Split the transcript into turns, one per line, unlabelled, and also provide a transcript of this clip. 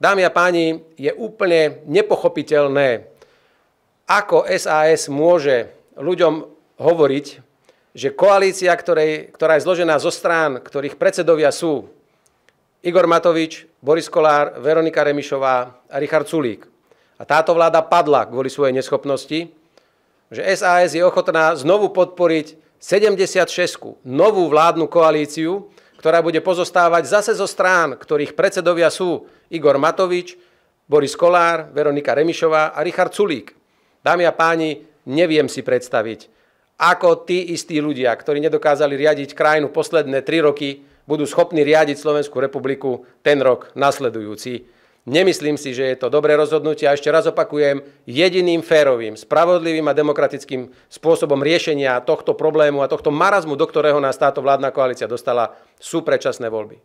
Dámy a páni, je úplne nepochopiteľné, ako SAS môže ľuďom hovoriť, že koalícia, ktorej, ktorá je zložená zo strán, ktorých predsedovia sú Igor Matovič, Boris Kolár, Veronika Remišová a Richard Sulík. A táto vláda padla kvôli svojej neschopnosti, že SAS je ochotná znovu podporiť 76. novú vládnu koalíciu, ktorá bude pozostávať zase zo strán, ktorých predsedovia sú Igor Matovič, Boris Kolár, Veronika Remišová a Richard Culík. Dámy a páni, neviem si predstaviť, ako tí istí ľudia, ktorí nedokázali riadiť krajinu posledné tri roky, budú schopní riadiť Slovenskú republiku ten rok nasledujúci. Nemyslím si, že je to dobré rozhodnutie a ešte raz opakujem, jediným férovým, spravodlivým a demokratickým spôsobom riešenia tohto problému a tohto marazmu, do ktorého nás táto vládna koalícia dostala, sú predčasné voľby.